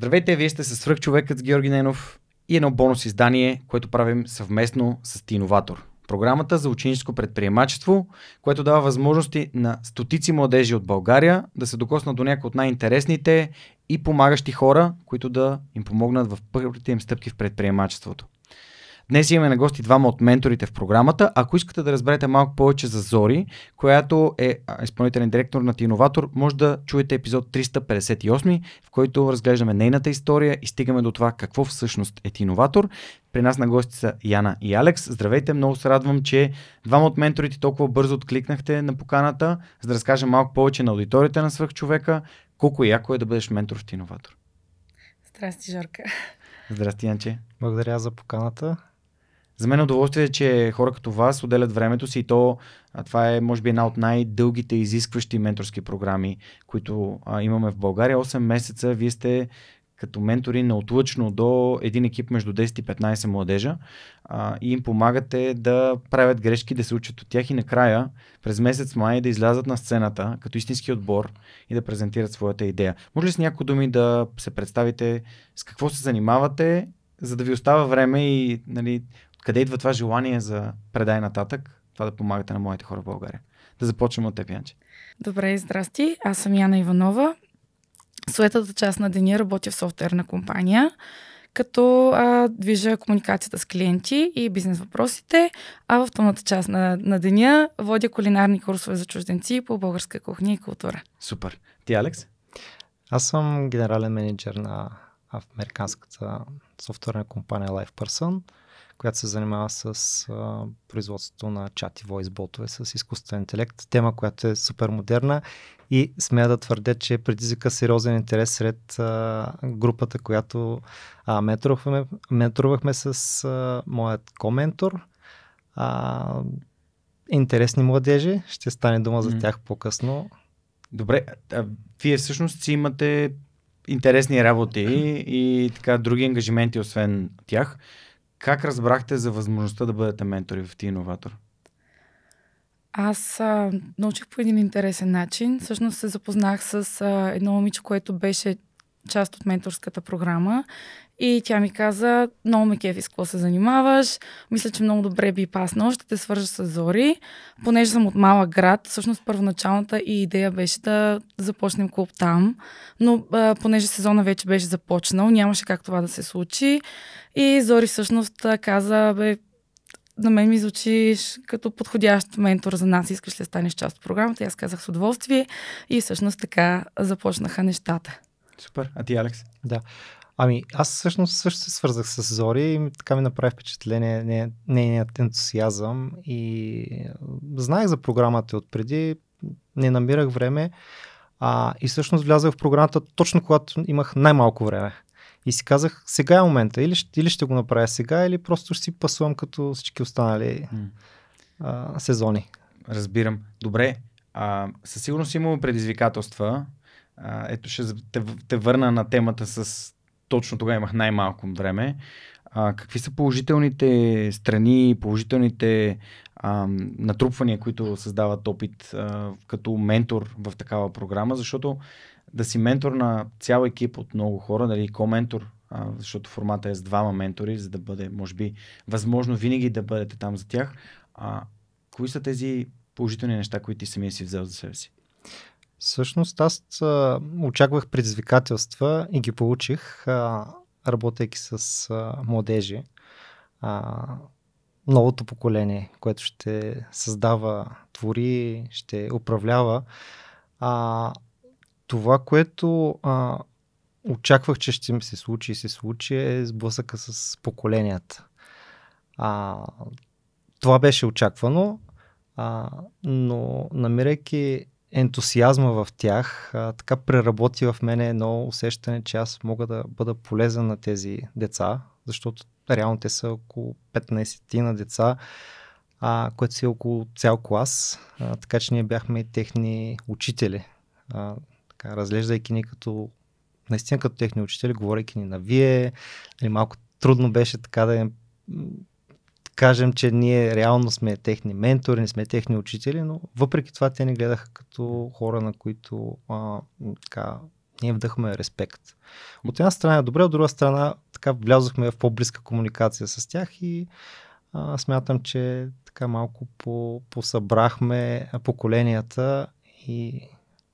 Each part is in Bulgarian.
Здравейте, вие сте с свръхчовекът с Георги Ненов и едно бонус издание, което правим съвместно с Тиноватор. Програмата за ученическо предприемачество, което дава възможности на стотици младежи от България да се докоснат до някои от най-интересните и помагащи хора, които да им помогнат в първите им стъпки в предприемачеството. Днес имаме на гости двама от менторите в програмата. Ако искате да разберете малко повече за Зори, която е изпълнителен директор на Тиноватор, може да чуете епизод 358, в който разглеждаме нейната история и стигаме до това какво всъщност е Тиноватор. При нас на гости са Яна и Алекс. Здравейте, много се радвам, че двама от менторите толкова бързо откликнахте на поканата, за да разкажем малко повече на аудиторията на свръхчовека, колко яко е да бъдеш ментор в Тиноватор. Здрасти, Жорка. Здрасти, Янче. Благодаря за поканата. За мен удоволствие е, че хора като вас отделят времето си и то, а това е може би една от най-дългите изискващи менторски програми, които а, имаме в България. 8 месеца вие сте като ментори на отлъчно до един екип между 10 и 15 младежа а, и им помагате да правят грешки, да се учат от тях и накрая през месец май да излязат на сцената като истински отбор и да презентират своята идея. Може ли с някои думи да се представите с какво се занимавате, за да ви остава време и нали, къде идва това желание за предай нататък, това да помагате на моите хора в България? Да започнем от теб, Янче. Добре, здрасти. Аз съм Яна Иванова. Суетата част на деня работя в софтуерна компания, като а, движа комуникацията с клиенти и бизнес въпросите, а в тъмната част на, на деня водя кулинарни курсове за чужденци по българска кухня и култура. Супер. Ти, Алекс? Аз съм генерален менеджер на американската софтуерна компания LifePerson която се занимава с а, производството на чати, войс ботове с изкуствен интелект. Тема, която е супер модерна и смея да твърдя, че предизвика сериозен интерес сред а, групата, която а, метрувахме, метрувахме с а, моят коментор. А, интересни младежи, ще стане дума за тях по-късно. Добре, а вие всъщност си имате интересни работи и така други ангажименти, освен тях. Как разбрахте за възможността да бъдете ментори в Ти иноватор? Аз а, научих по един интересен начин. Всъщност се запознах с а, едно момиче, което беше част от менторската програма и тя ми каза, много ме кефи с какво се занимаваш, мисля, че много добре би паснал, ще те свържа с Зори. Понеже съм от малък град, всъщност първоначалната и идея беше да започнем клуб там, но а, понеже сезона вече беше започнал, нямаше как това да се случи. И Зори всъщност каза, бе, на мен ми звучиш като подходящ ментор за нас, искаш ли да станеш част от програмата. И аз казах с удоволствие и всъщност така започнаха нещата. Супер. А ти, Алекс? Да. Ами, аз всъщност също се свързах с Зори и така ми направи впечатление нейният не, не, ентусиазъм и знаех за програмата от преди, не намирах време а, и всъщност влязах в програмата точно когато имах най-малко време. И си казах, сега е момента, или, или ще го направя сега, или просто ще си пасувам като всички останали mm. а, сезони. Разбирам. Добре, а, със сигурност имало предизвикателства, а, ето ще те, те върна на темата с точно тогава имах най-малко време. А, какви са положителните страни, положителните а, натрупвания, които създават опит а, като ментор в такава програма? Защото да си ментор на цял екип от много хора, нали, ко-ментор, а, защото формата е с двама ментори, за да бъде, може би, възможно винаги да бъдете там за тях. А, кои са тези положителни неща, които ти самия си взел за себе си? Всъщност аз очаквах предизвикателства и ги получих, работейки с младежи. Новото поколение, което ще създава, твори, ще управлява. А, това, което а, очаквах, че ще ми се случи и се случи е сблъсъка с поколенията. А, това беше очаквано, а, но намирайки ентусиазма в тях, а, така преработи в мене едно усещане, че аз мога да бъда полезен на тези деца, защото реално те са около 15 на деца, а, което си е около цял клас, а, така че ние бяхме и техни учители, а, така, разглеждайки ни като наистина като техни учители, говорейки ни на вие, или нали, малко трудно беше така да им кажем, че ние реално сме техни ментори, не сме техни учители, но въпреки това те ни гледаха като хора, на които а, така, ние вдъхме респект. От една страна е добре, от друга страна така влязохме в по-близка комуникация с тях и а, смятам, че така малко по, посъбрахме поколенията и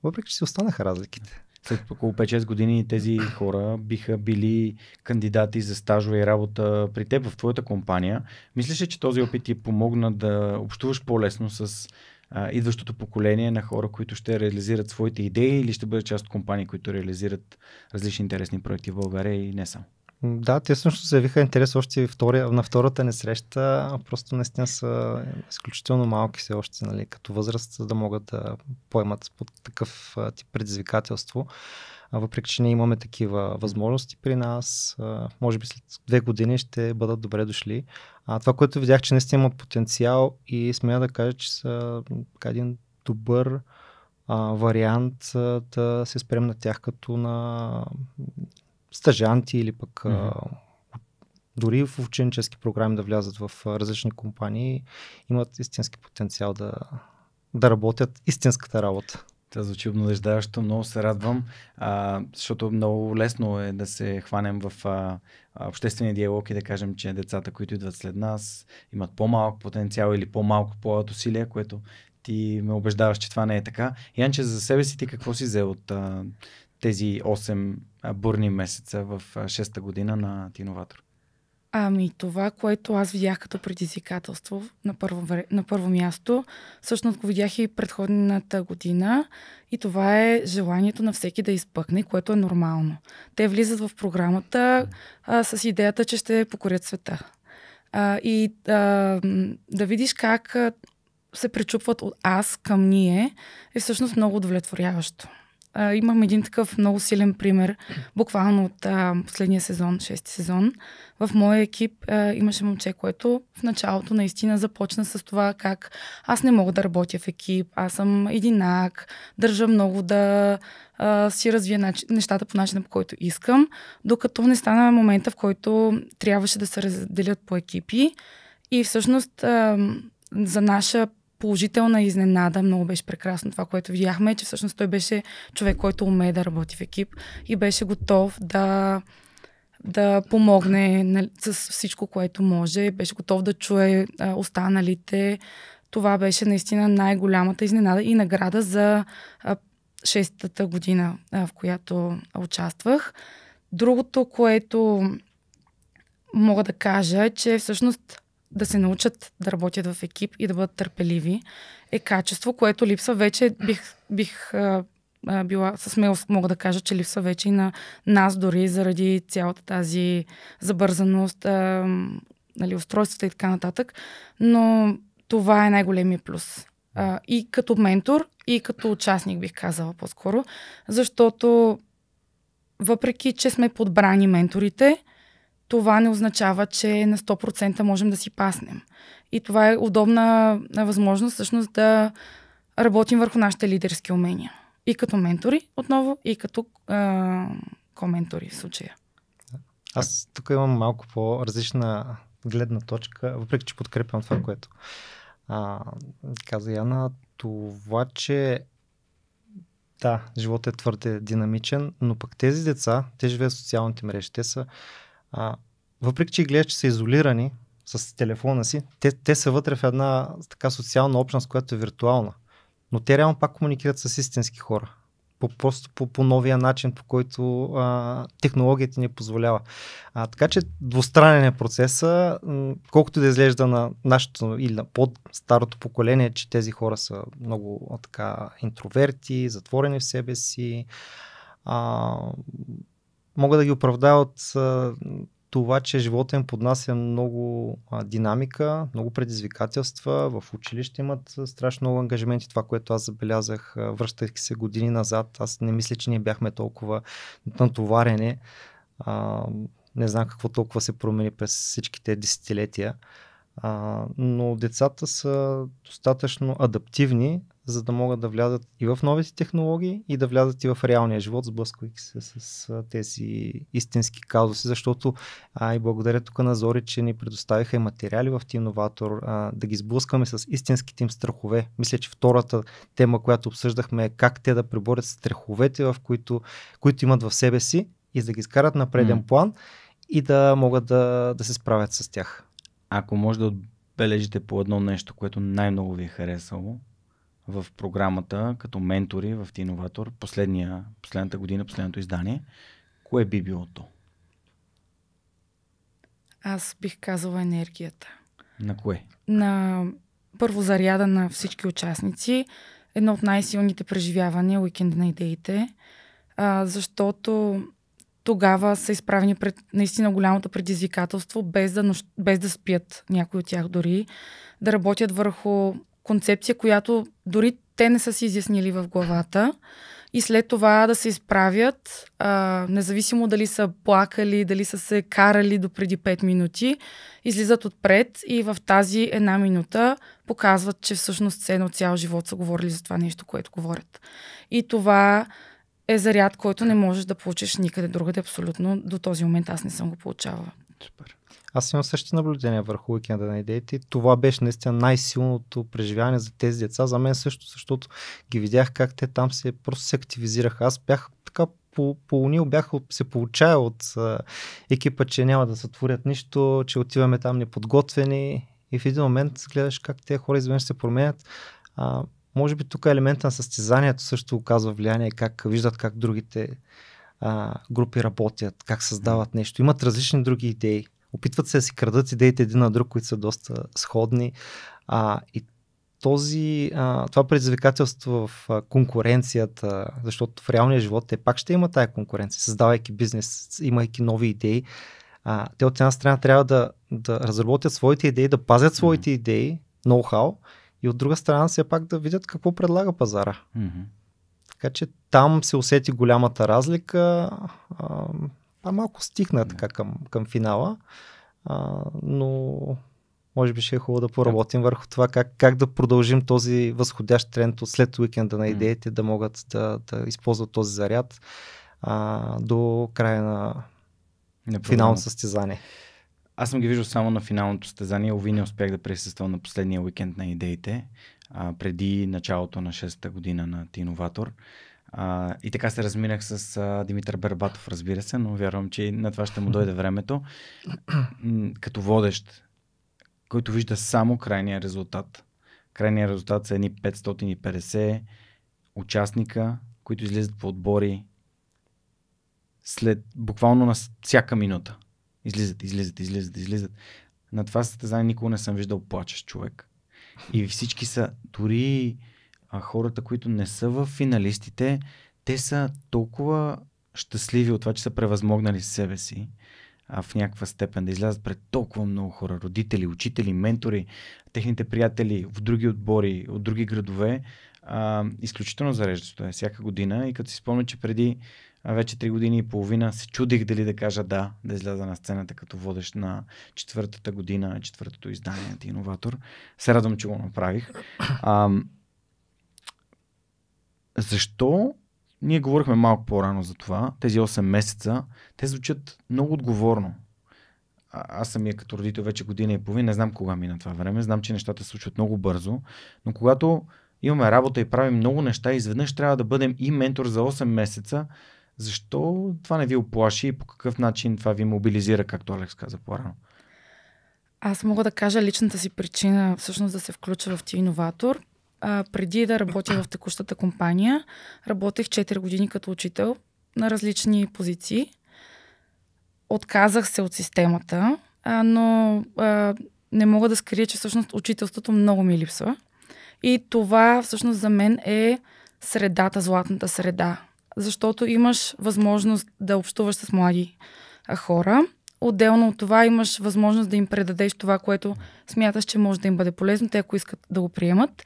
въпреки, че си останаха разликите след около 5-6 години тези хора биха били кандидати за стажове и работа при теб в твоята компания. Мислиш ли, че този опит ти помогна да общуваш по-лесно с а, идващото поколение на хора, които ще реализират своите идеи или ще бъдат част от компании, които реализират различни интересни проекти в България и не само? Да, те всъщност заявиха интерес още втория, на втората ни среща. Просто наистина са изключително малки все още, нали, като възраст, за да могат да поемат под такъв тип предизвикателство. Въпреки, че не имаме такива възможности при нас, може би след две години ще бъдат добре дошли. А това, което видях, че наистина има потенциал и смея да кажа, че са така, един добър а, вариант да се спрем на тях като на стажанти или пък mm-hmm. а, дори в ученически програми да влязат в различни компании, имат истински потенциал да, да работят истинската работа. Това звучи обнадеждаващо, много се радвам, а, защото много лесно е да се хванем в а, обществения диалог и да кажем, че децата, които идват след нас, имат по-малък потенциал или по-малко по усилия, което ти ме убеждаваш, че това не е така. Янче, за себе си ти какво си взел от а, тези 8 бурни месеца в 6-та година на Тиноватор? Ами това, което аз видях като предизвикателство на първо, на първо място, всъщност го видях и предходната година и това е желанието на всеки да изпъкне, което е нормално. Те влизат в програмата а, с идеята, че ще покорят света. А, и а, да видиш как се пречупват от аз към ние е всъщност много удовлетворяващо а, имам един такъв много силен пример, буквално от а, последния сезон, шести сезон. В моя екип а, имаше момче, което в началото наистина започна с това как аз не мога да работя в екип, аз съм единак, държа много да а, си развия нач... нещата по начина, по който искам, докато не стана момента, в който трябваше да се разделят по екипи. И всъщност а, за наша положителна изненада. Много беше прекрасно това, което видяхме, че всъщност той беше човек, който умее да работи в екип и беше готов да, да помогне нали, с всичко, което може. Беше готов да чуе а, останалите. Това беше наистина най-голямата изненада и награда за а, шестата година, а, в която участвах. Другото, което мога да кажа е, че всъщност да се научат да работят в екип и да бъдат търпеливи, е качество, което липсва вече, бих, бих а, а, била със смелост, мога да кажа, че липсва вече и на нас дори заради цялата тази забързаност, а, нали, устройствата и така нататък. Но това е най-големия плюс. А, и като ментор, и като участник, бих казала по-скоро, защото въпреки, че сме подбрани менторите, това не означава, че на 100% можем да си паснем. И това е удобна възможност всъщност да работим върху нашите лидерски умения. И като ментори, отново, и като а, коментори в случая. Аз тук имам малко по-различна гледна точка, въпреки че подкрепям това, което а, каза Яна. Това, че да, животът е твърде динамичен, но пък тези деца, те живеят в социалните мрежи, те са а, въпреки, че гледаш, че са изолирани с телефона си, те, те са вътре в една така социална общност, която е виртуална. Но те реално пак комуникират с истински хора. По, просто по, по новия начин, по който а, технологията ни позволява. А, така че двустранен е процеса, колкото да изглежда на нашето или на по старото поколение, че тези хора са много а, така интроверти, затворени в себе си. А, мога да ги оправдая от а, това, че живота им поднася много а, динамика, много предизвикателства. В училище имат страшно много ангажименти. Това, което аз забелязах, връщайки се години назад, аз не мисля, че ние бяхме толкова натоварени. А, не знам какво толкова се промени през всичките десетилетия. А, но децата са достатъчно адаптивни за да могат да влязат и в новите технологии и да влязат и в реалния живот, сблъсквайки се с, с тези истински казуси, защото а, и благодаря тук на Зори, че ни предоставиха и материали в Тиноватор, да ги сблъскаме с истинските им страхове. Мисля, че втората тема, която обсъждахме е как те да преборят страховете, в които, които имат в себе си и да ги изкарат на преден mm. план и да могат да, да се справят с тях. Ако може да отбележите по едно нещо, което най-много ви е харесало, в програмата като ментори в Тиноватор, последната година, последното издание, кое би било то? Аз бих казала енергията. На кое? На първо заряда на всички участници. Едно от най-силните преживявания уикенд на идеите, а, защото тогава са изправени пред наистина голямото предизвикателство, без да, нощ... без да спят някои от тях дори, да работят върху концепция, която дори те не са си изяснили в главата. И след това да се изправят, а, независимо дали са плакали, дали са се карали до преди 5 минути, излизат отпред и в тази една минута показват, че всъщност все едно цял живот са говорили за това нещо, което говорят. И това е заряд, който не можеш да получиш никъде другаде абсолютно. До този момент аз не съм го получавала. Супер. Аз имам същите наблюдения върху уикенда на идеите и това беше наистина най-силното преживяване за тези деца. За мен също, защото ги видях как те там се просто се активизираха. Аз бях така поунил, бях се получая от екипа, че няма да сътворят нищо, че отиваме там неподготвени и в един момент гледаш как тези хора изведнъж се променят. А, може би тук елемента на състезанието също оказва влияние, как виждат как другите а, групи работят, как създават нещо. Имат различни други идеи опитват се да си крадат идеите един на друг, които са доста сходни. А, и този, а, това предизвикателство в а, конкуренцията, защото в реалния живот те пак ще има тая конкуренция, създавайки бизнес, имайки нови идеи. А, те от една страна трябва да, да разработят своите идеи, да пазят своите mm-hmm. идеи, ноу-хау, и от друга страна все пак да видят какво предлага пазара. Mm-hmm. Така че там се усети голямата разлика. А, а малко стихна така към, към финала, а, но може би ще е хубаво да поработим да. върху това как, как да продължим този възходящ тренд от след уикенда на идеите, да могат да, да използват този заряд а, до края на финалното състезание. Аз съм ги виждал само на финалното състезание. Ови не успях да присъствам на последния уикенд на идеите а, преди началото на 6-та година на Тиноватор. А, и така се разминах с а, Димитър Бербатов, разбира се, но вярвам, че на това ще му дойде времето. Като водещ, който вижда само крайния резултат. Крайният резултат са едни 550 участника, които излизат по отбори след буквално на всяка минута. Излизат, излизат, излизат, излизат. На това състезание никога не съм виждал плачещ човек. И всички са дори а, хората, които не са в финалистите, те са толкова щастливи от това, че са превъзмогнали себе си а, в някаква степен, да излязат пред толкова много хора, родители, учители, ментори, техните приятели в други отбори, от други градове, а, изключително зареждащо е всяка година и като си спомня, че преди а вече 3 години и половина се чудих дали да кажа да, да изляза на сцената като водещ на четвъртата година, четвъртото издание на Иноватор. Се радвам, че го направих. А, защо ние говорихме малко по-рано за това, тези 8 месеца, те звучат много отговорно. А, аз самия като родител вече година и половина, не знам кога мина това време, знам, че нещата се случват много бързо, но когато имаме работа и правим много неща, изведнъж трябва да бъдем и ментор за 8 месеца, защо това не ви оплаши и по какъв начин това ви мобилизира, както Алекс каза по-рано? Аз мога да кажа личната си причина всъщност да се включа в Ти иноватор а, преди да работя в текущата компания, работех 4 години като учител на различни позиции. Отказах се от системата, а, но а, не мога да скрия, че всъщност учителството много ми липсва. И това всъщност за мен е средата, златната среда. Защото имаш възможност да общуваш с млади хора. Отделно от това имаш възможност да им предадеш това, което смяташ, че може да им бъде полезно, те ако искат да го приемат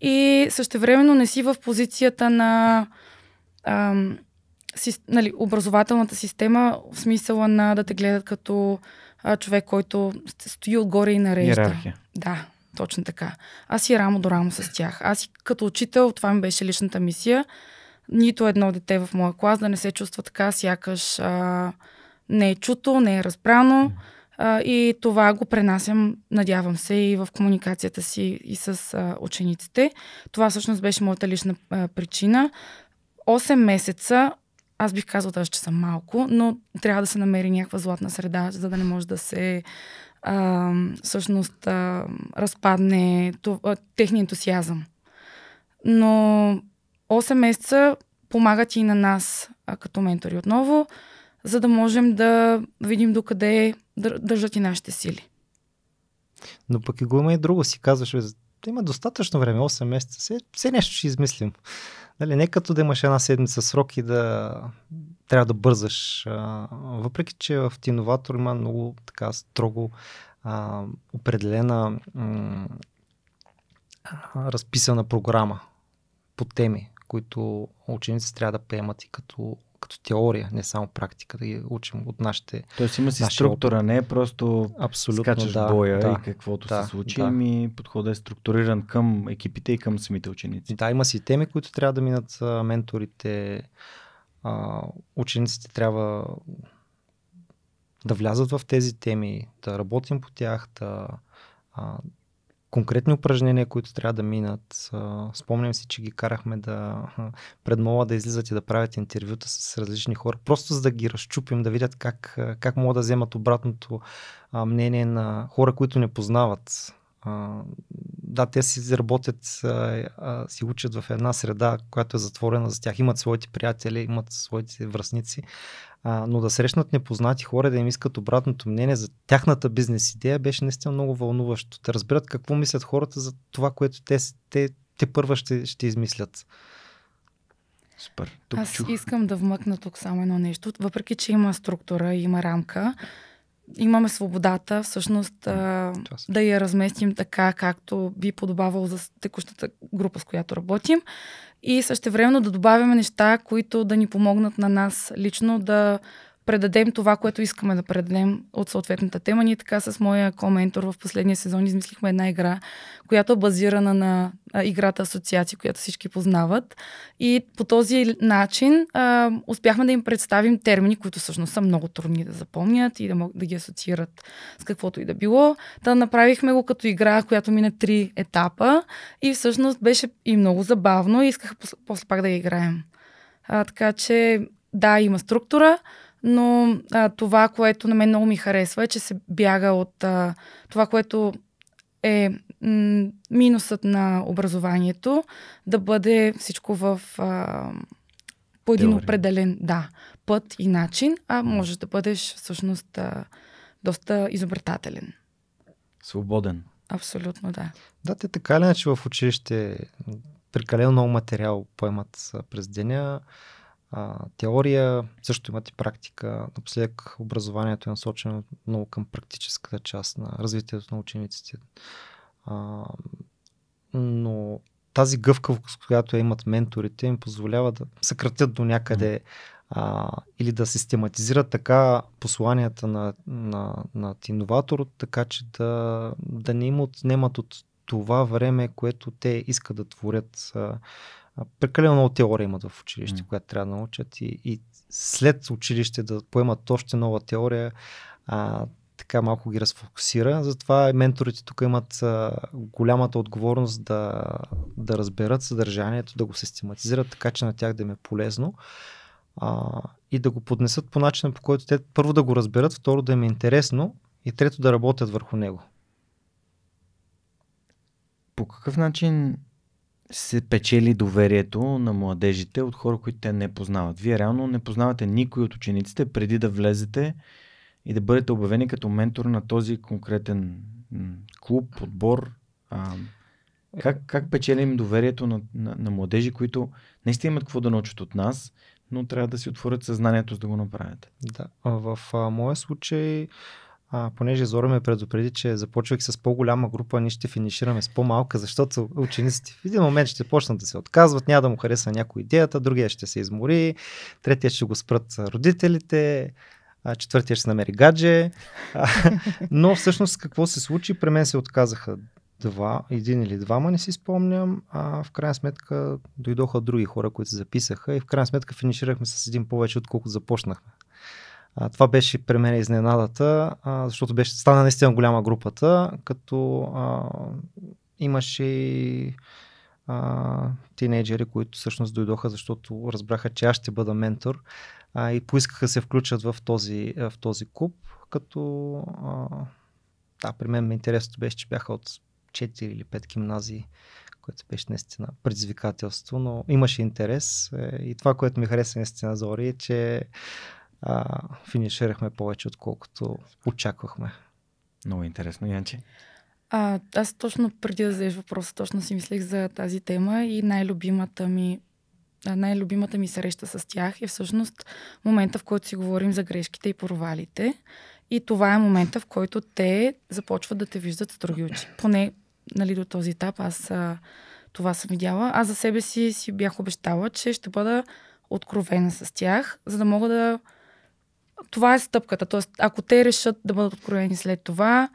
и същевременно не си в позицията на ам, си, нали, образователната система в смисъла на да те гледат като а, човек, който стои отгоре и нарежда. Иерархия. Да, точно така. Аз си рамо до рамо с тях. Аз и като учител, това ми беше личната мисия, нито едно дете в моя клас да не се чувства така, сякаш а, не е чуто, не е разбрано. Mm а, и това го пренасям, надявам се, и в комуникацията си и с а, учениците. Това всъщност беше моята лична а, причина. 8 месеца, аз бих казала даже, че съм малко, но трябва да се намери някаква златна среда, за да не може да се а, всъщност а, разпадне а, техния ентусиазъм. Но 8 месеца помагат и на нас а, като ментори отново, за да можем да видим докъде държат и нашите сили. Но пък и го има и друго, си казваш, има достатъчно време, 8 месеца, все, все нещо ще измислим. Дали, не като да имаш една седмица срок и да трябва да бързаш. А, въпреки, че в Тиноватор има много така строго а, определена м- разписана програма по теми, които учениците трябва да приемат и като като теория, не само практика, да ги учим от нашите. Тоест има си структура, опит. не е просто Абсолютно, скачаш да, боя да, и каквото да, се случи. Да. Ми подходът е структуриран към екипите и към самите ученици. Да, има си теми, които трябва да минат менторите. А, учениците трябва да влязат в тези теми, да работим по тях, да, а, конкретни упражнения, които трябва да минат. Спомням си, че ги карахме да пред мола да излизат и да правят интервюта с различни хора, просто за да ги разчупим, да видят как, как могат да вземат обратното мнение на хора, които не познават. Да, те си работят, си учат в една среда, която е затворена за тях, имат своите приятели, имат своите връзници, а, но да срещнат непознати хора, да им искат обратното мнение за тяхната бизнес идея, беше наистина много вълнуващо. Да разберат какво мислят хората за това, което те, те, те първа ще, ще измислят. Супер. Тук Аз чух. искам да вмъкна тук само едно нещо. Въпреки, че има структура, има рамка, имаме свободата всъщност а, да я разместим така, както би подобавало за текущата група, с която работим и същевременно да добавяме неща, които да ни помогнат на нас лично да предадем това, което искаме да предадем от съответната тема. Ние така с моя коментор в последния сезон измислихме една игра, която е базирана на играта Асоциации, която всички познават. И по този начин а, успяхме да им представим термини, които всъщност са много трудни да запомнят и да могат да ги асоциират с каквото и да било. Та направихме го като игра, която мина три етапа и всъщност беше и много забавно и исках после пак да я играем. А, така че да, има структура, но а, това, което на мен много ми харесва, е, че се бяга от а, това, което е м- минусът на образованието, да бъде всичко в а, по един Теория. определен да, път и начин, а можеш да бъдеш всъщност а, доста изобретателен. Свободен. Абсолютно, да. Да, те така ли, иначе в училище прекалено много материал поемат през деня а, теория, също имат и практика. Напоследък образованието е насочено много към практическата част на развитието на учениците. А, но тази гъвкавост, която имат менторите, им позволява да съкратят до някъде а, или да систематизират така посланията на, на, на иноватор, така че да, да не им отнемат от това време, което те искат да творят. А, прекалено много теория имат в училище, mm. която трябва да научат и, и след училище да поемат още нова теория, а, така малко ги разфокусира. Затова менторите тук имат а, голямата отговорност да, да разберат съдържанието, да го систематизират така, че на тях да им е полезно а, и да го поднесат по начина, по който те първо да го разберат, второ да им е интересно и трето да работят върху него. По какъв начин се печели доверието на младежите от хора, които те не познават. Вие реално не познавате никой от учениците преди да влезете и да бъдете обявени като ментор на този конкретен клуб, отбор. А, как, как печелим доверието на, на, на младежи, които наистина имат какво да научат от нас, но трябва да си отворят съзнанието, за да го направят? Да, в а, моя случай а, понеже Зора ме предупреди, че започвах с по-голяма група, ние ще финишираме с по-малка, защото учениците в един момент ще почнат да се отказват, няма да му хареса някоя идеята, другия ще се измори, третия ще го спрат родителите, четвъртия ще се намери гадже. Но всъщност какво се случи? При мен се отказаха два, един или двама, не си спомням. А в крайна сметка дойдоха други хора, които се записаха и в крайна сметка финиширахме с един повече, отколкото започнахме. А, това беше при мен изненадата, а, защото беше, стана наистина голяма групата, като а, имаше и тинейджери, които всъщност дойдоха, защото разбраха, че аз ще бъда ментор а, и поискаха се включат в този, в този клуб, като а, да, при мен интересното беше, че бяха от 4 или 5 гимназии, което беше наистина предизвикателство, но имаше интерес е, и това, което ми хареса наистина Зори, е, че а, финиширахме повече, отколкото очаквахме. Много интересно, Янче. А, аз точно преди да задеш въпроса, точно си мислех за тази тема и най-любимата ми най-любимата ми среща с тях е всъщност момента, в който си говорим за грешките и провалите. И това е момента, в който те започват да те виждат с други очи. Поне нали, до този етап аз а, това съм видяла. Аз за себе си си бях обещала, че ще бъда откровена с тях, за да мога да това е стъпката. Тоест, ако те решат да бъдат откроени след това,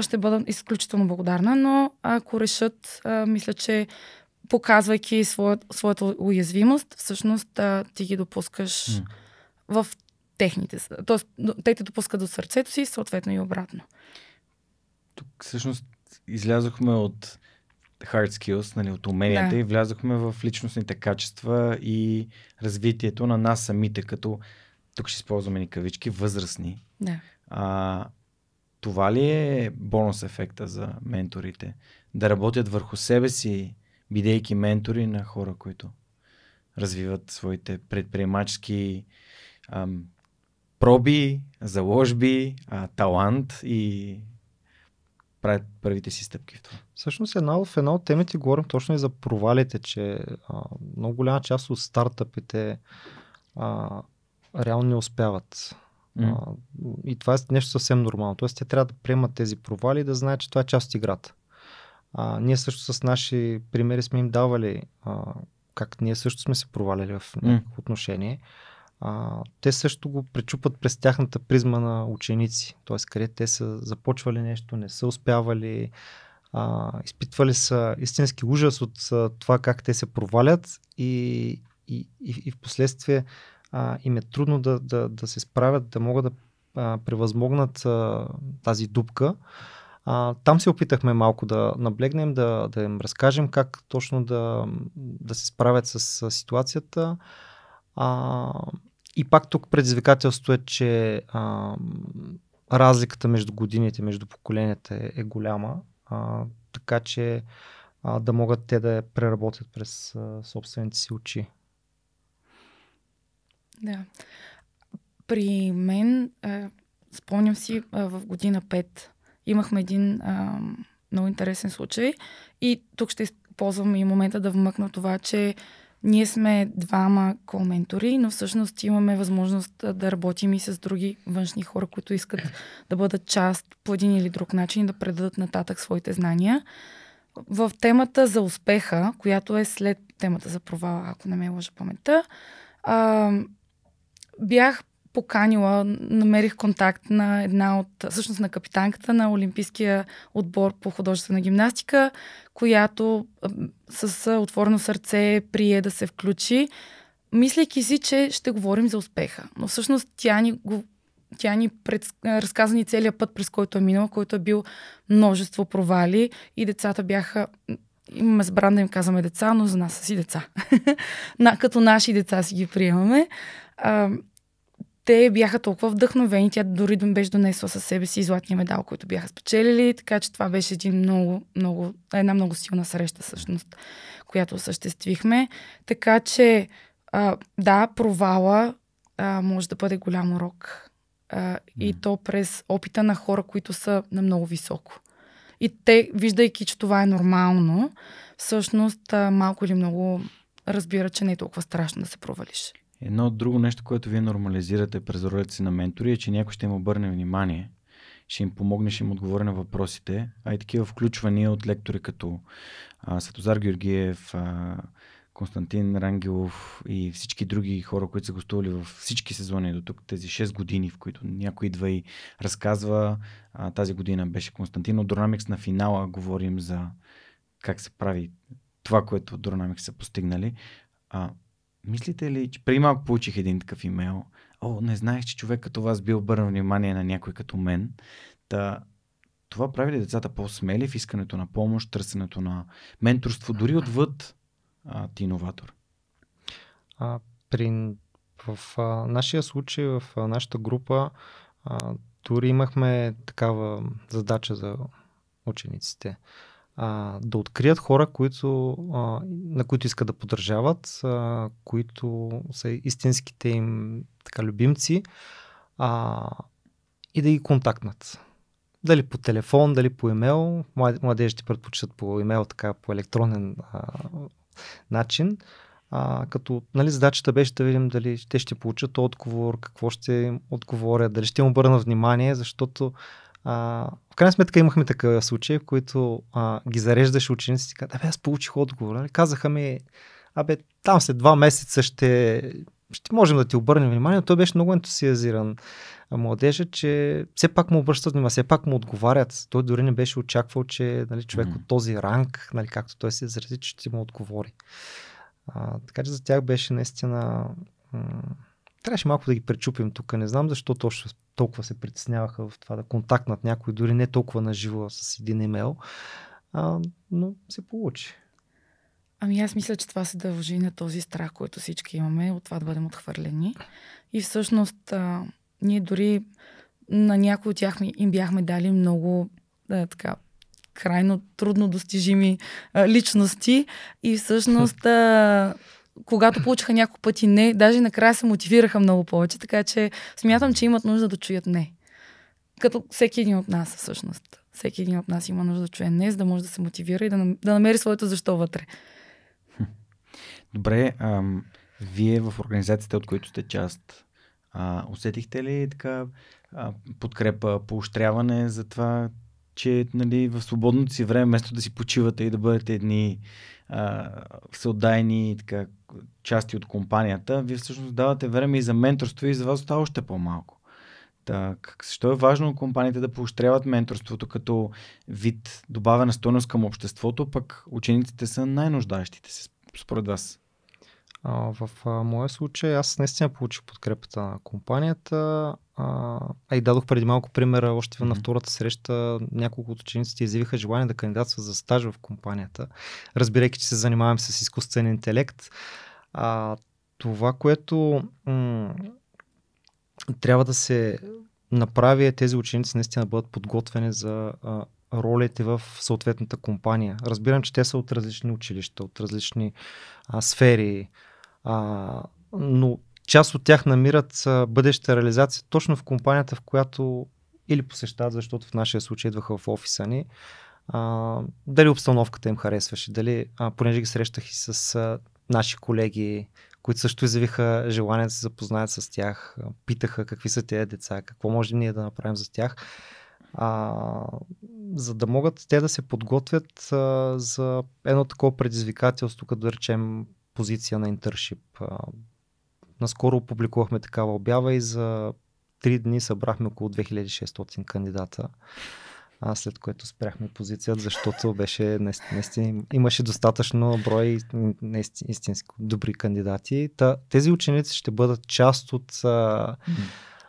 ще бъда изключително благодарна, но ако решат, мисля, че показвайки своят, своята уязвимост, всъщност ти ги допускаш mm. в техните. Тоест, те те допускат до сърцето си, съответно и обратно. Тук всъщност излязохме от hard skills, нали, от уменията да. и влязохме в личностните качества и развитието на нас самите като тук ще използваме ни кавички, възрастни. Да. А, това ли е бонус ефекта за менторите? Да работят върху себе си, бидейки ментори на хора, които развиват своите предприемачески ам, проби, заложби, а, талант и правят първите си стъпки в това. Всъщност една, в една от темите говорим точно и за провалите, че а, много голяма част от стартъпите а, реално не успяват. Mm. А, и това е нещо съвсем нормално. Тоест, те трябва да приемат тези провали и да знаят, че това е част от играта. А, ние също с наши примери сме им давали а, как ние също сме се провалили в някакво mm. отношение. А, те също го пречупат през тяхната призма на ученици. Т.е. къде те са започвали нещо, не са успявали, а, изпитвали са истински ужас от а, това как те се провалят и, и, и, и в последствие а, им е трудно да, да, да се справят, да могат да а, превъзмогнат а, тази дупка. А, там се опитахме малко да наблегнем, да, да им разкажем как точно да, да се справят с, с ситуацията. А, и пак тук предизвикателството е, че а, разликата между годините, между поколенията е, е голяма, а, така че а, да могат те да я преработят през а, собствените си очи. Да. При мен, а, спомням си, а, в година 5 имахме един а, много интересен случай и тук ще използвам и момента да вмъкна това, че ние сме двама коментори, но всъщност имаме възможност да работим и с други външни хора, които искат да бъдат част по един или друг начин да предадат нататък своите знания. В темата за успеха, която е след темата за провала, ако не ме лъжа паметта, бях поканила, намерих контакт на една от, всъщност на капитанката на Олимпийския отбор по художествена гимнастика, която с отворено сърце прие да се включи, мислейки си, че ще говорим за успеха. Но всъщност тя ни го тя ни пред, разказа ни целият път, през който е минала, който е бил множество провали и децата бяха имаме забран да им казваме деца, но за нас са си деца. като наши деца си ги приемаме а, те бяха толкова вдъхновени. Тя дори беше донесла със себе си златния медал, който бяха спечелили, така че това беше един много, много, една много силна среща, всъщност, която осъществихме. Така че, а, да, провала а, може да бъде голям урок. А, и то през опита на хора, които са на много високо. И те, виждайки, че това е нормално, всъщност а, малко или много разбира, че не е толкова страшно да се провалиш. Едно от друго нещо, което вие нормализирате през ролята си на ментори е, че някой ще им обърне внимание, ще им помогне, ще им отговори на въпросите, а и такива включвания от лектори като а, Светозар Георгиев, а, Константин Рангелов и всички други хора, които са гостували в всички сезони до тук, тези 6 години, в които някой идва и разказва. А, тази година беше Константин от Дронамикс на финала, говорим за как се прави това, което от са постигнали. А, Мислите ли, че преди малко получих един такъв имейл. О, не знаех, че човек като вас би обърнал внимание на някой като мен. Та, това прави ли децата по-смели в искането на помощ, търсенето на менторство, дори отвъд а, ти иноватор? А, при, в а, нашия случай, в а, нашата група, а, дори имахме такава задача за учениците а, да открият хора, които, а, на които искат да поддържават, а, които са истинските им така, любимци а, и да ги контактнат. Дали по телефон, дали по имейл. Младежите предпочитат по имейл, така по електронен а, начин. А, като нали, задачата беше да видим дали те ще получат отговор, какво ще им отговорят, дали ще им обърна внимание, защото а, в крайна сметка имахме такива случаи, в които а, ги зареждаше учениците и казаха, абе аз получих отговор. Нали?» казаха ми, абе там след два месеца ще, ще можем да ти обърнем внимание. Той беше много ентусиазиран младежа, че все пак му обръщат внимание, все пак му отговарят. Той дори не беше очаквал, че нали, човек mm-hmm. от този ранг, нали, както той се изрази, че ще му отговори. А, така че за тях беше наистина м- трябваше малко да ги пречупим тук. Не знам защо точно толкова се притесняваха в това да контактнат някой, дори не толкова на живо с един имейл, а, но се получи. Ами аз мисля, че това се дължи на този страх, който всички имаме от това да бъдем отхвърлени. И всъщност а, ние дори на някои от тях им бяхме дали много да, така, крайно трудно достижими а, личности и всъщност а, когато получиха няколко пъти не, даже накрая се мотивираха много повече, така че смятам, че имат нужда да чуят не. Като всеки един от нас, всъщност. Всеки един от нас има нужда да чуе не, за да може да се мотивира и да, да намери своето защо вътре. Добре, ам, вие в организацията, от които сте част, а, усетихте ли така а, подкрепа, поощряване за това, че нали, в свободното си време, вместо да си почивате и да бъдете едни а, всеотдайни така, части от компанията, вие всъщност давате време и за менторство и за вас става още по-малко. Так, защо е важно компаниите да поощряват менторството като вид добавена стойност към обществото, пък учениците са най-нуждаещите се, според вас? В моя случай аз наистина получих подкрепата на компанията. А, и дадох преди малко примера, още mm-hmm. на втората среща няколко от учениците изявиха желание да кандидатстват за стаж в компанията, разбирайки, че се занимавам с изкуствен интелект. А, това, което м- трябва да се направи е тези ученици наистина да бъдат подготвени за ролите в съответната компания. Разбирам, че те са от различни училища, от различни а, сфери, а, но част от тях намират бъдеща реализация точно в компанията, в която или посещават, защото в нашия случай идваха в офиса ни. А, дали обстановката им харесваше, дали, а, понеже ги срещах и с а, наши колеги, които също изявиха желание да се запознаят с тях, питаха какви са тези деца, какво можем ние да направим за тях, а, за да могат те да се подготвят а, за едно такова предизвикателство, като да речем позиция на интершип. Наскоро публикувахме такава обява и за три дни събрахме около 2600 кандидата. А след което спряхме позицията, защото беше наистина, имаше достатъчно брой истински добри кандидати. Та, тези ученици ще бъдат част от а,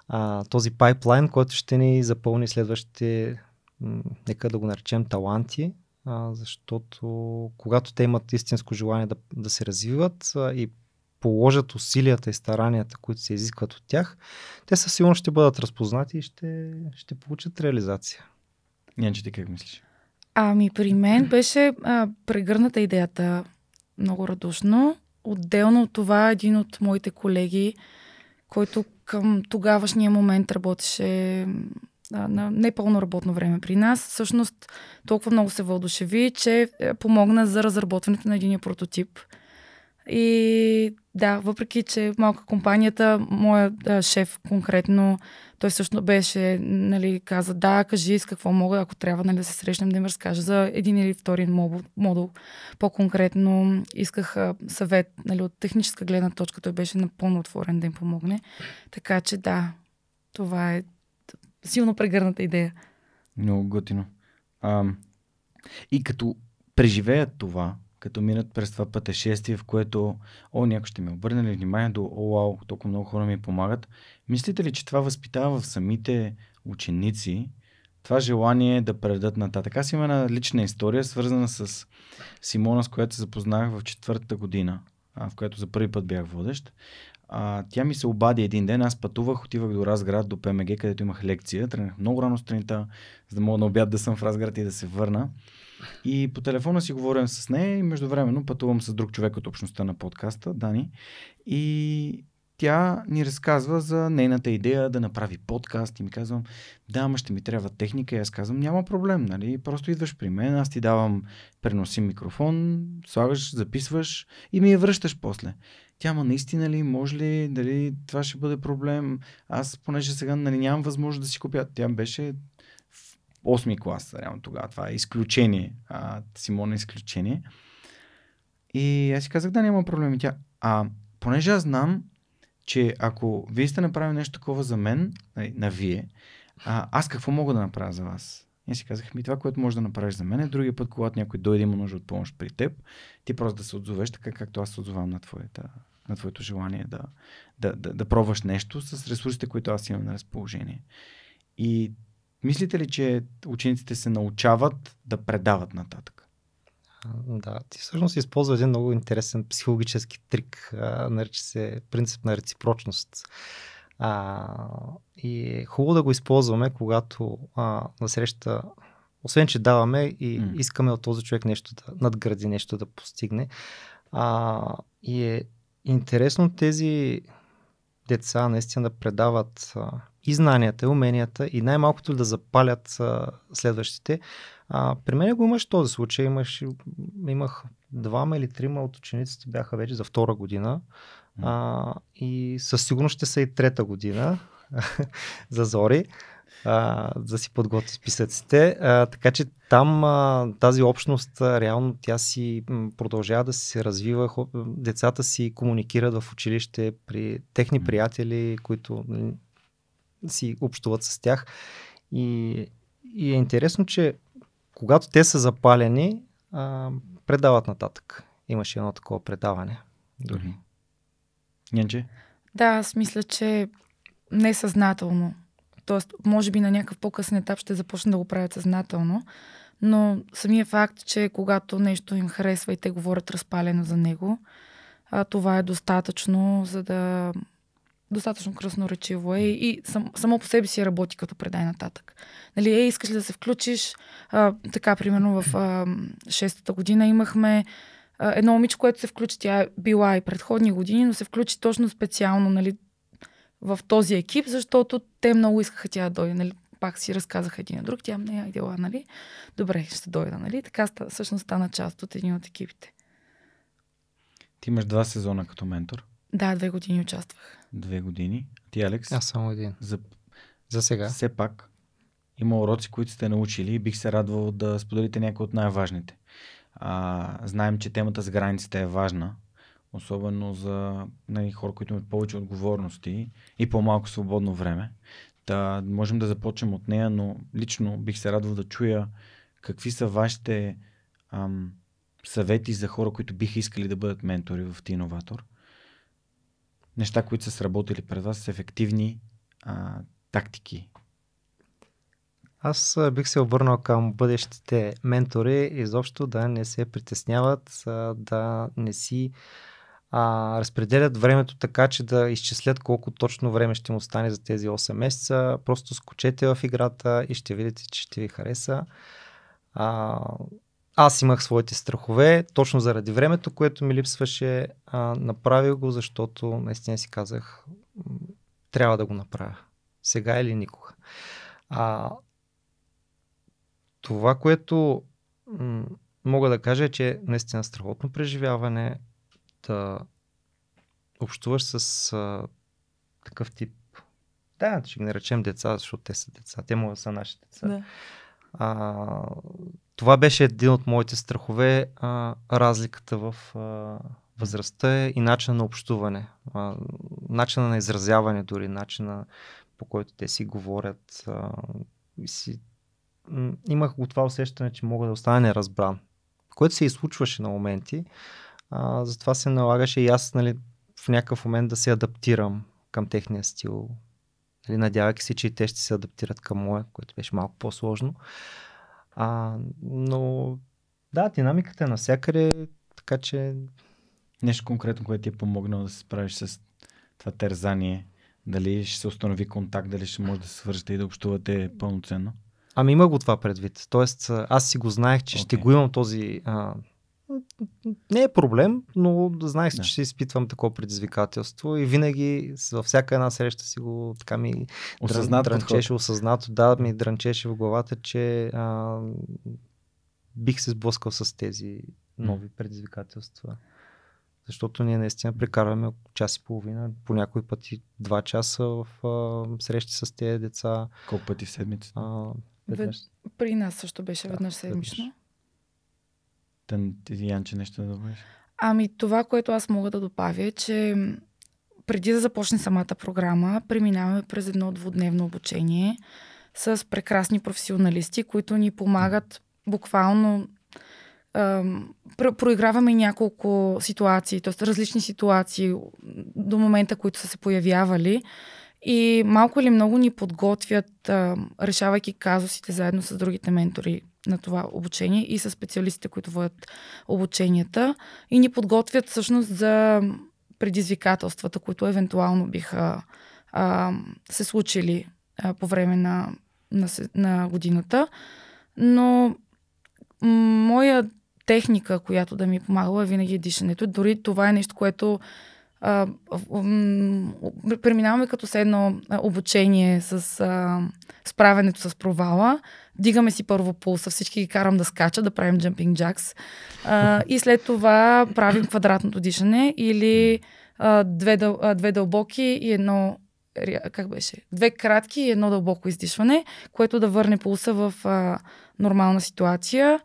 а, този пайплайн, който ще ни запълни следващите, нека да го наречем, таланти, а, защото когато те имат истинско желание да, да се развиват а, и положат усилията и старанията, които се изискват от тях, те със сигурност ще бъдат разпознати и ще, ще получат реализация. Нянче, ти как мислиш? Ами при мен беше а, прегърната идеята много радушно. Отделно от това един от моите колеги, който към тогавашния момент работеше на непълно работно време при нас, всъщност толкова много се въодушеви, че е, помогна за разработването на един прототип. И да, въпреки, че малка компанията, моя да, шеф конкретно, той също беше, нали, каза, да, кажи с какво мога, ако трябва нали, да се срещнем, да им разкажа за един или втори модул. модул. По-конкретно исках съвет, нали, от техническа гледна точка, той беше напълно отворен да им помогне. Така че да, това е силно прегърната идея. Много готино. А, и като преживеят това, като минат през това пътешествие, в което, о, някой ще ми обърне ли внимание до, о, вау, толкова много хора ми помагат, мислите ли, че това възпитава в самите ученици това желание да предадат нататък? Аз имам една лична история, свързана с Симона, с която се запознах в четвъртата година, в която за първи път бях водещ. А, тя ми се обади един ден, аз пътувах, отивах до Разград, до ПМГ, където имах лекция, тръгнах много рано сутринта, за да мога на обяд да съм в Разград и да се върна. И по телефона си говорим с нея и междувременно пътувам с друг човек от общността на подкаста, Дани. И тя ни разказва за нейната идея да направи подкаст и ми казвам, да, ама ще ми трябва техника и аз казвам, няма проблем, нали, просто идваш при мен, аз ти давам преносим микрофон, слагаш, записваш и ми я връщаш после тя ма наистина ли, може ли, дали това ще бъде проблем. Аз, понеже сега нали, нямам възможност да си купя. Тя беше в 8 клас, реално тогава. Това е изключение. А, Симона е изключение. И аз си казах, да, няма проблеми. Тя, а понеже аз знам, че ако вие сте направили нещо такова за мен, нали, на вие, а, аз какво мога да направя за вас? Ние си казахме, това, което можеш да направиш за мен, е другия път, когато някой дойде има нужда от помощ при теб, ти просто да се отзовеш така, както аз се отзовам на, твоята, на твоето желание да, да, да, да пробваш нещо с ресурсите, които аз имам на разположение. И мислите ли, че учениците се научават да предават нататък? Да, ти всъщност използва един много интересен психологически трик, нарича се принцип на реципрочност. А, и е хубаво да го използваме, когато а, на среща, освен че даваме и mm. искаме от този човек нещо да надгради, нещо да постигне. А, и е интересно тези деца наистина да предават а, и знанията, и уменията, и най-малкото да запалят а, следващите. А, при мен го имаш този случай. Имаш, имах двама или трима от учениците бяха вече за втора година а, и със сигурност ще са и трета година за Зори, а, да си подготви списъците. А, така че там а, тази общност, а, реално тя си продължава да се развива. децата си комуникират в училище при техни приятели, които нали, си общуват с тях. И, и е интересно, че когато те са запалени, а, предават нататък. Имаше едно такова предаване. Дори. Mm-hmm. Ненче? Да, аз мисля, че несъзнателно. Тоест, може би на някакъв по-късен етап ще започна да го правят съзнателно, но самия факт, че когато нещо им харесва и те говорят разпалено за него, а, това е достатъчно, за да достатъчно красноречиво е и, и сам, само по себе си работи като предай нататък. Нали, е, искаш ли да се включиш? А, така, примерно в а, 6-та година имахме едно момиче, което се включи, тя е била и предходни години, но се включи точно специално нали, в този екип, защото те много искаха тя да дойде. Нали, пак си разказаха един на друг, тя не е дела, нали? Добре, ще дойда, нали? Така всъщност стана част от един от екипите. Ти имаш два сезона като ментор? Да, две години участвах. Две години. Ти, Алекс? Аз само един. За, За сега. Все пак има уроци, които сте научили и бих се радвал да споделите някои от най-важните а, знаем, че темата с границите е важна, особено за нали, хора, които имат повече отговорности и по-малко свободно време. Та, можем да започнем от нея, но лично бих се радвал да чуя какви са вашите ам, съвети за хора, които биха искали да бъдат ментори в Тиноватор. Неща, които са сработили пред вас, с ефективни а, тактики аз бих се обърнал към бъдещите ментори, изобщо да не се притесняват, да не си а, разпределят времето така, че да изчислят колко точно време ще му стане за тези 8 месеца. Просто скочете в играта и ще видите, че ще ви хареса. А, аз имах своите страхове, точно заради времето, което ми липсваше. А, направих го, защото наистина си казах, трябва да го направя. Сега или никога. А, това, което м- мога да кажа е, че наистина страхотно преживяване да общуваш с а, такъв тип. Да, ще ги наречем деца, защото те са деца. Те могат да са наши деца. Да. А, това беше един от моите страхове. А, разликата в а, възрастта е и начина на общуване, а, начина на изразяване, дори начина по който те си говорят. А, си имах го това усещане, че мога да остана неразбран, което се изслучваше на моменти. А, затова се налагаше и аз нали, в някакъв момент да се адаптирам към техния стил, нали, надявайки се, че и те ще се адаптират към моя, което беше малко по-сложно. А, но да, динамиката е навсякъде, така че... Нещо конкретно, което ти е помогнало да се справиш с това тързание? Дали ще се установи контакт, дали ще може да се свържете и да общувате пълноценно? Ами има го това предвид. Тоест, аз си го знаех, че okay. ще го имам този. А, не е проблем, но знаех, да. че ще изпитвам такова предизвикателство и винаги във всяка една среща си го така ми осъзнат дрънчеше, осъзнато, да, ми дрънчеше в главата, че а, бих се сблъскал с тези нови предизвикателства. Защото ние наистина прекарваме час и половина, по някои пъти два часа в а, срещи с тези деца. Колко пъти в седмицата? Веднъж. При нас също беше да, веднъж седмично. Та, ти, Янче, нещо да добавиш? Ами, това, което аз мога да добавя е, че преди да започне самата програма, преминаваме през едно двудневно обучение с прекрасни професионалисти, които ни помагат буквално проиграваме няколко ситуации, т.е. различни ситуации до момента, които са се появявали и малко или много ни подготвят, а, решавайки казусите заедно с другите ментори на това обучение и с специалистите, които водят обученията. И ни подготвят всъщност за предизвикателствата, които евентуално биха а, се случили а, по време на, на, на годината. Но моя техника, която да ми е помагала е винаги дишането. Дори това е нещо, което а, преминаваме като с едно обучение с а, справенето с провала. Дигаме си първо пулса, всички ги карам да скача, да правим джампинг джакс. А, и след това правим квадратното дишане или а, две, дъл, а, две дълбоки и едно как беше? Две кратки и едно дълбоко издишване, което да върне пулса в а, нормална ситуация.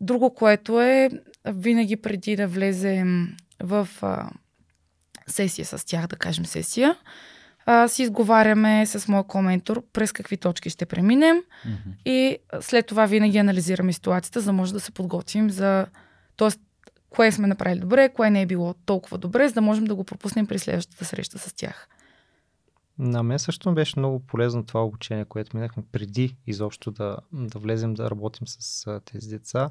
Друго, което е винаги преди да влезем в а, сесия с тях, да кажем сесия, а, си изговаряме с моя коментор през какви точки ще преминем mm-hmm. и след това винаги анализираме ситуацията, за да може да се подготвим за... Тоест, кое сме направили добре, кое не е било толкова добре, за да можем да го пропуснем при следващата среща с тях. На мен също беше много полезно това обучение, което минахме преди изобщо да, да влезем да работим с тези деца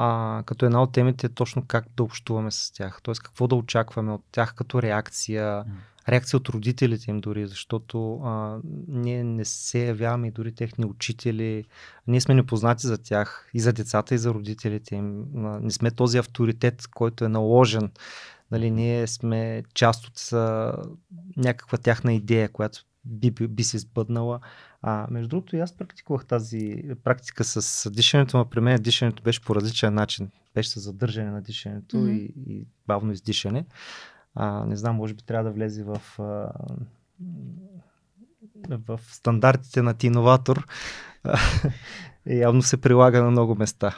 а, като една от темите е точно как да общуваме с тях, т.е. какво да очакваме от тях като реакция, реакция от родителите им дори, защото а, ние не се явяваме и дори техни учители, ние сме непознати за тях и за децата и за родителите им, а, не сме този авторитет, който е наложен. Нали, ние сме част от а, някаква тяхна идея, която би, би, би се сбъднала. А, между другото, и аз практикувах тази практика с дишането, но при мен дишането беше по различен начин. Беше с задържане на дишането mm-hmm. и, и бавно издишане. А, не знам, може би трябва да влезе в, а, в стандартите на ти иноватор. Явно се прилага на много места.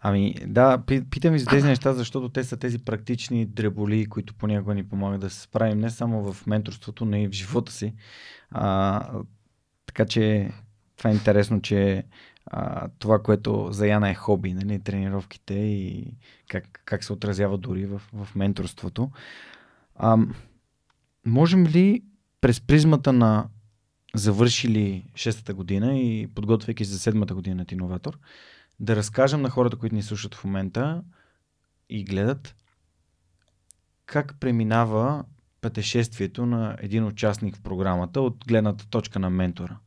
Ами да, питам ви за тези неща, защото те са тези практични дреболи, които понякога ни помагат да се справим не само в менторството, но и в живота си. А, така че това е интересно, че а, това, което за Яна е хоби, нали, тренировките и как, как се отразява дори в, в менторството. А, можем ли през призмата на завършили 6-та година и подготвяйки се за 7-та година от иноватор, да разкажем на хората, които ни слушат в момента и гледат, как преминава пътешествието на един участник в програмата от гледната точка на ментора.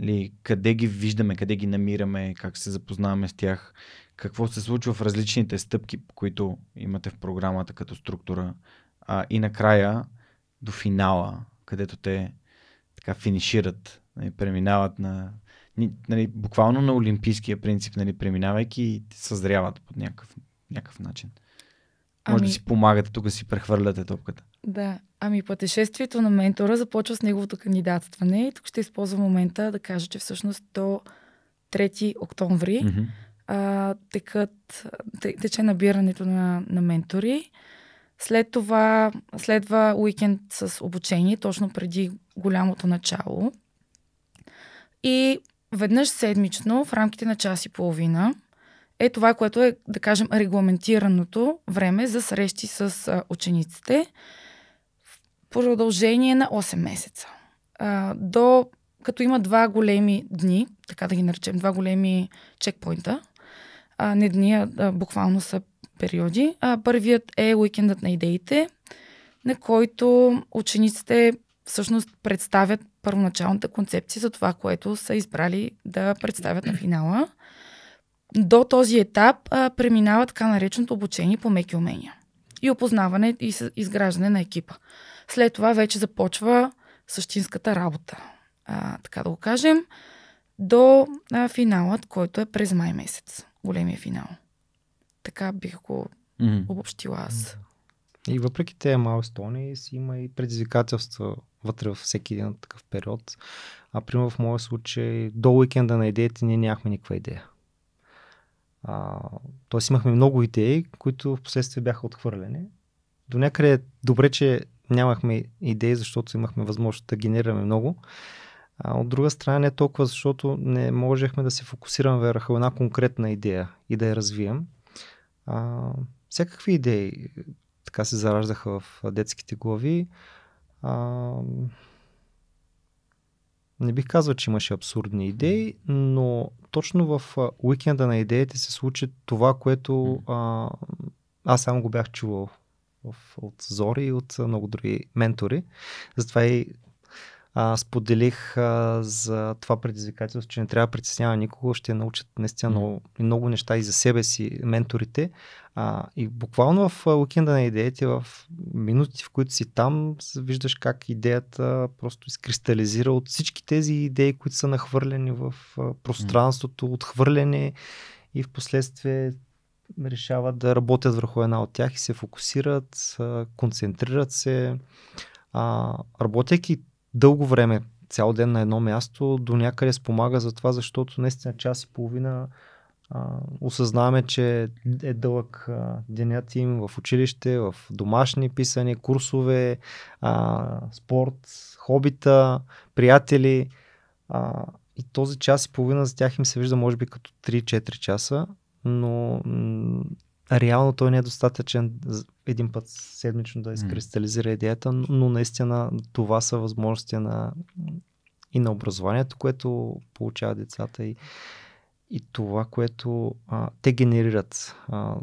Ли, къде ги виждаме, къде ги намираме, как се запознаваме с тях, какво се случва в различните стъпки, които имате в програмата като структура, а, и накрая до финала, където те така финишират, нали, преминават на нали, буквално на олимпийския принцип, нали, преминавайки, съзряват по някакъв, някакъв начин. Може ами... да си помагате, тук да си прехвърляте топката. Да, ами пътешествието на ментора започва с неговото кандидатстване и тук ще използвам момента да кажа, че всъщност до 3 октомври mm-hmm. а, текът, тече набирането на, на ментори. След това следва уикенд с обучение, точно преди голямото начало. И веднъж седмично, в рамките на час и половина, е това, което е, да кажем, регламентираното време за срещи с учениците в продължение на 8 месеца. А, до като има два големи дни, така да ги наречем, два големи чекпоинта, а, не дни, а буквално са периоди. А, първият е уикендът на идеите, на който учениците всъщност представят първоначалната концепция за това, което са избрали да представят на финала. До този етап а, преминава така нареченото обучение по меки умения и опознаване и изграждане на екипа. След това вече започва същинската работа, а, така да го кажем, до а, финалът, който е през май месец. Големия финал. Така бих го mm-hmm. обобщила аз. И въпреки тези майлстони си има и предизвикателства вътре във всеки един такъв период. А примерно в моя случай до уикенда на идеите ние нямахме никаква идея. А, тоест имахме много идеи, които в последствие бяха отхвърлени. До някъде е добре, че нямахме идеи, защото имахме възможност да генерираме много. А от друга страна не толкова, защото не можехме да се фокусираме върху една конкретна идея и да я развием. А, всякакви идеи така се зараждаха в детските глави. А, не бих казал, че имаше абсурдни идеи, но точно в уикенда на идеите се случи това, което а, аз само го бях чувал от Зори и от много други ментори. Затова и а, споделих а, за това предизвикателство, че не трябва да притеснява никого, ще научат наистина mm. много, много неща и за себе си менторите. А, и буквално в уикенда на идеите, в минутите, в които си там, виждаш как идеята просто изкристализира от всички тези идеи, които са нахвърлени в пространството, отхвърляне и в последствие решават да работят върху една от тях и се фокусират, концентрират се. А, работейки дълго време, цял ден на едно място, до някъде спомага за това, защото наистина час и половина а, осъзнаваме, че е дълъг а, денят им в училище, в домашни писания, курсове, а, спорт, хобита, приятели. А, и този час и половина за тях им се вижда, може би, като 3-4 часа, но реално той не е достатъчен един път седмично да изкристализира идеята, но наистина това са възможности на, и на образованието, което получават децата и, и това, което а, те генерират. А,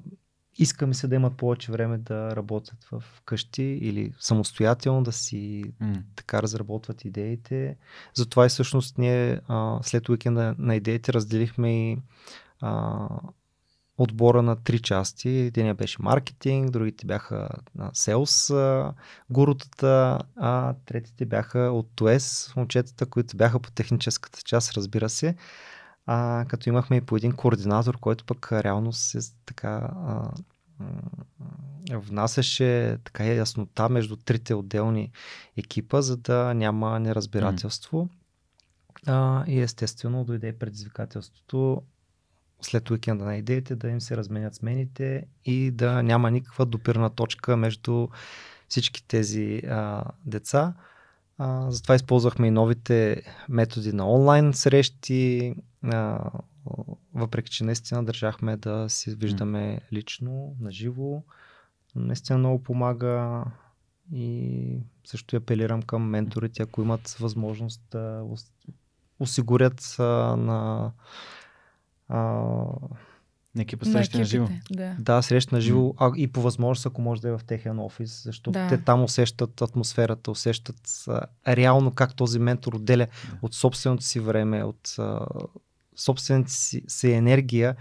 иска се да имат повече време да работят в къщи или самостоятелно да си mm. така разработват идеите. Затова и всъщност ние а, след уикенда на идеите разделихме и а, отбора на три части. Единия беше маркетинг, другите бяха селс гурутата, а третите бяха от ТОЕС, момчетата, които бяха по техническата част, разбира се. А, като имахме и по един координатор, който пък реално се така а, внасяше така яснота между трите отделни екипа, за да няма неразбирателство. Mm. А, и естествено дойде предизвикателството след уикенда на идеите да им се разменят смените и да няма никаква допирна точка между всички тези а, деца. А, затова използвахме и новите методи на онлайн срещи, а, въпреки че наистина държахме да се виждаме лично, наживо. Наистина много помага и също апелирам към менторите, ако имат възможност да осигурят на а, по среща на, живо. Да. да, среща на живо а, и по възможност, ако може да е в техен офис, защото да. те там усещат атмосферата, усещат а, реално как този ментор отделя да. от собственото си време, от а, собствената си, си енергия.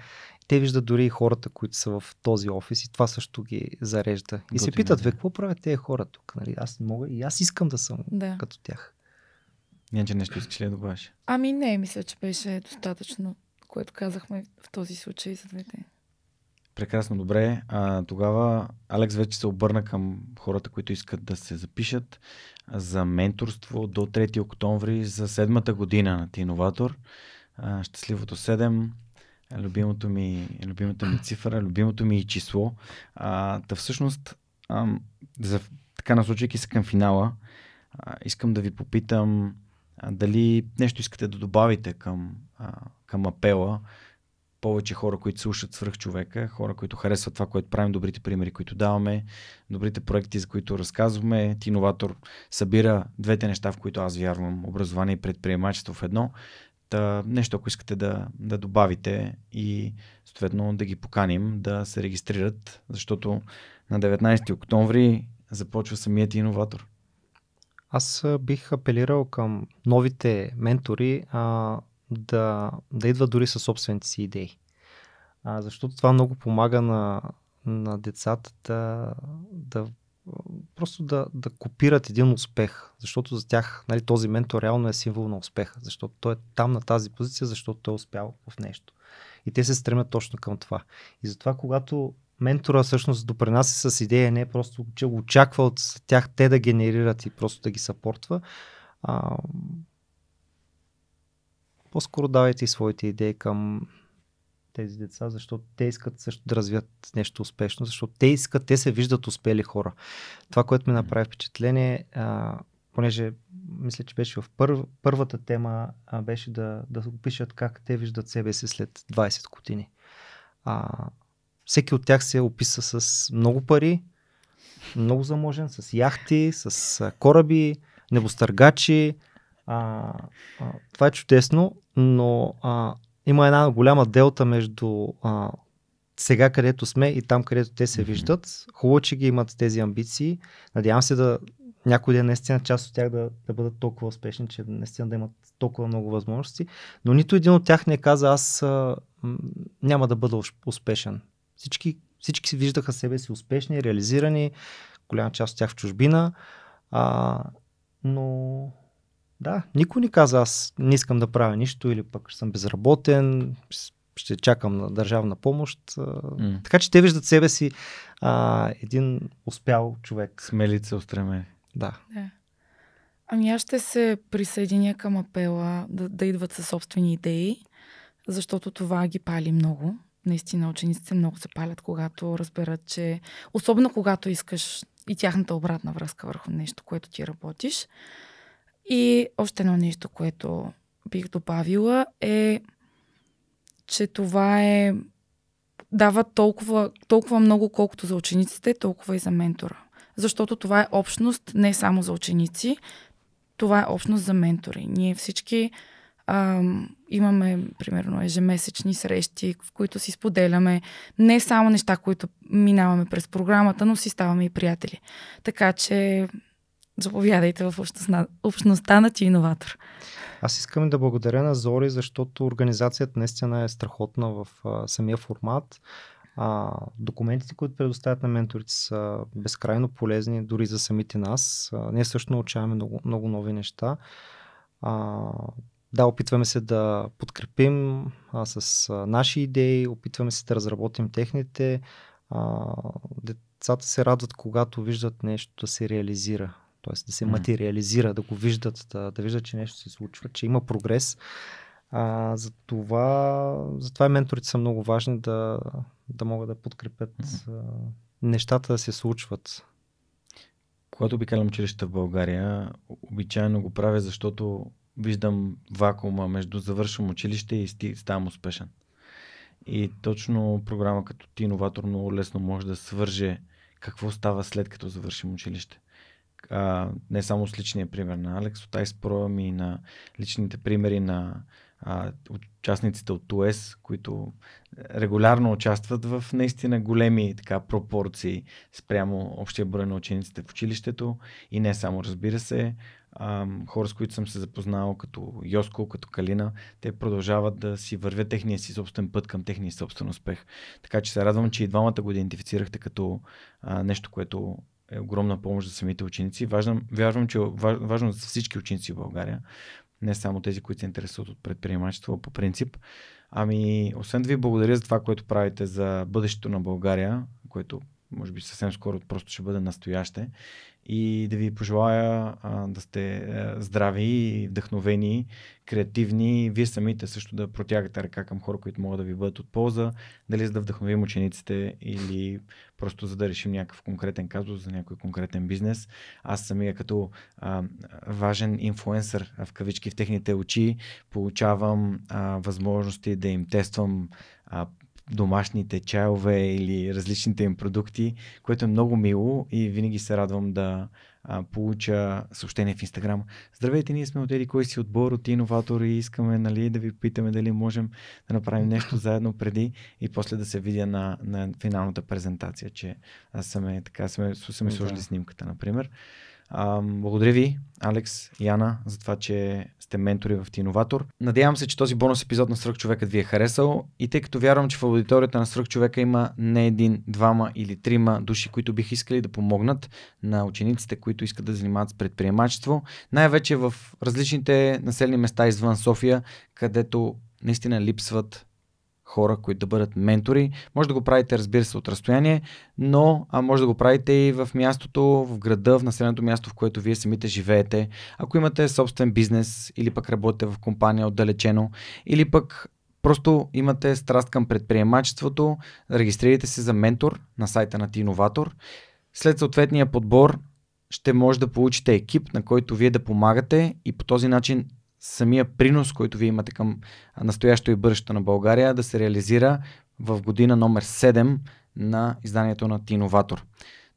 Те виждат дори и хората, които са в този офис и това също ги зарежда. И Готина, се е, питат, какво правят тези хора тук? Нали? Аз не мога и аз искам да съм да. като тях. че нещо искаш ли да добавиш? Ами не, мисля, че беше достатъчно което казахме в този случай за двете. Прекрасно, добре. А, тогава Алекс вече се обърна към хората, които искат да се запишат за менторство до 3 октомври за седмата година на Тиноватор. щастливото 7, любимото ми, любимата ми цифра, любимото ми и число. А, да всъщност, а, за, така насочвайки се към финала, а, искам да ви попитам а, дали нещо искате да добавите към към апела повече хора, които слушат свръх човека, хора, които харесват това, което правим, добрите примери, които даваме, добрите проекти, за които разказваме. Тиноватор събира двете неща, в които аз вярвам образование и предприемачество в едно. Та, нещо, ако искате да, да добавите и съответно да ги поканим да се регистрират, защото на 19 октомври започва самият иноватор. Аз бих апелирал към новите ментори а, да, да идва дори със собствените си идеи. А, защото това много помага на, на децата да, да просто да, да копират един успех, защото за тях нали, този ментор реално е символ на успеха, защото той е там на тази позиция, защото той е успял в нещо. И те се стремят точно към това. И затова, когато ментора всъщност допринася с идея, не е просто, че очаква от тях те да генерират и просто да ги съпортва, а, по-скоро давайте и своите идеи към тези деца, защото те искат също да развият нещо успешно, защото те искат, те се виждат успели хора. Това, което ми направи впечатление, а, понеже мисля, че беше в пър, първата тема, а, беше да, да опишат как те виждат себе си след 20 години. А, всеки от тях се описа с много пари, много заможен, с яхти, с кораби, небостъргачи, а, а, това е чудесно, но а, има една голяма делта между а, сега където сме и там където те се виждат. Хубаво, че ги имат тези амбиции. Надявам се да някой ден наистина част от тях да, да бъдат толкова успешни, че наистина да имат толкова много възможности. Но нито един от тях не каза аз а, м- няма да бъда успешен. Всички, всички си виждаха себе си успешни, реализирани, голяма част от тях в чужбина. А, но да, никой не каза, аз не искам да правя нищо или пък съм безработен, ще чакам на държавна помощ. Mm. Така че те виждат себе си а, един успял човек. Смелица устремени. Да. да. Ами аз ще се присъединя към апела да, да идват със собствени идеи, защото това ги пали много. Наистина учениците много се палят, когато разберат, че особено когато искаш и тяхната обратна връзка върху нещо, което ти работиш. И още едно нещо, което бих добавила е, че това е дава толкова, толкова много, колкото за учениците, толкова и за ментора. Защото това е общност не само за ученици, това е общност за ментори. Ние всички а, имаме, примерно, ежемесечни срещи, в които си споделяме не само неща, които минаваме през програмата, но си ставаме и приятели. Така че Заповядайте в общността, на Ти иноватор. Аз искам да благодаря на Зори, защото организацията наистина е страхотна в а, самия формат. А, документите, които предоставят на менторите са безкрайно полезни дори за самите нас. А, ние също научаваме много, много нови неща. А, да, опитваме се да подкрепим а, с а, наши идеи, опитваме се да разработим техните. А, децата се радват, когато виждат нещо да се реализира т.е. да се материализира, да го виждат, да, да виждат, че нещо се случва, че има прогрес. А, за това, за това и менторите са много важни да, да могат да подкрепят а, нещата да се случват. Когато обикалям училища в България, обичайно го правя, защото виждам вакуума между завършвам училище и ставам успешен. И точно програма като ти, иноватор, много лесно може да свърже какво става след като завършим училище а, не само с личния пример на Алекс от Айспро, ами и на личните примери на а, участниците от ТОЕС, които регулярно участват в наистина големи така, пропорции спрямо общия брой на учениците в училището и не само, разбира се, а, хора, с които съм се запознал, като Йоско, като Калина, те продължават да си вървят техния си собствен път към техния собствен успех. Така че се радвам, че и двамата го идентифицирахте като а, нещо, което е огромна помощ за самите ученици. Важно, вярвам, че е важно за всички ученици в България, не само тези, които се интересуват от предприемачество по принцип. Ами, освен да ви благодаря за това, което правите за бъдещето на България, което може би съвсем скоро просто ще бъде настояще и да ви пожелая а, да сте а, е, здрави, вдъхновени, креативни. Вие самите също да протягате ръка към хора, които могат да ви бъдат от полза. Дали за да вдъхновим учениците или просто за да решим някакъв конкретен казус за някой конкретен бизнес. Аз самия като а, важен инфлуенсър в кавички в техните очи получавам а, възможности да им тествам а, домашните чайове или различните им продукти, което е много мило и винаги се радвам да а, получа съобщение в Инстаграм. Здравейте, ние сме от Еди кой си отбор от иноватори и искаме нали, да ви питаме дали можем да направим нещо заедно преди и после да се видя на, на финалната презентация, че аз съм, така, съм, сме сложили да. снимката, например. А, благодаря ви, Алекс и Яна, за това, че сте ментори в Тиноватор. Надявам се, че този бонус епизод на Сръх човекът ви е харесал и тъй като вярвам, че в аудиторията на Сръх човека има не един, двама или трима души, които бих искали да помогнат на учениците, които искат да занимават с предприемачество, най-вече в различните населени места извън София, където наистина липсват хора, които да бъдат ментори. Може да го правите, разбира се, от разстояние, но а може да го правите и в мястото, в града, в населеното място, в което вие самите живеете. Ако имате собствен бизнес или пък работите в компания отдалечено, или пък Просто имате страст към предприемачеството, регистрирайте се за ментор на сайта на Тиноватор. След съответния подбор ще може да получите екип, на който вие да помагате и по този начин самия принос, който вие имате към настоящо и бъдещето на България, да се реализира в година номер 7 на изданието на Тиноватор.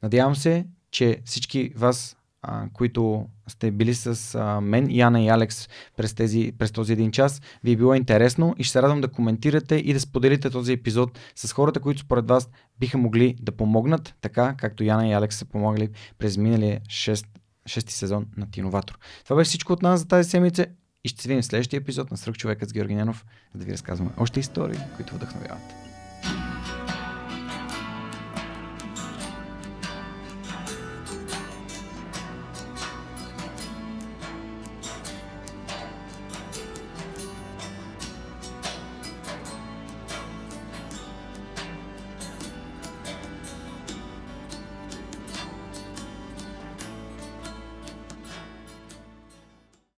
Надявам се, че всички вас, а, които сте били с а, мен, Яна и Алекс през, тези, през този един час, ви е било интересно и ще се радвам да коментирате и да споделите този епизод с хората, които според вас биха могли да помогнат, така както Яна и Алекс са помогли през миналия 6 шести сезон на Тиноватор. Това беше всичко от нас за тази седмица и ще се видим в следващия епизод на Сръх човекът с Георги Ненов, за да ви разказваме още истории, които вдъхновяват.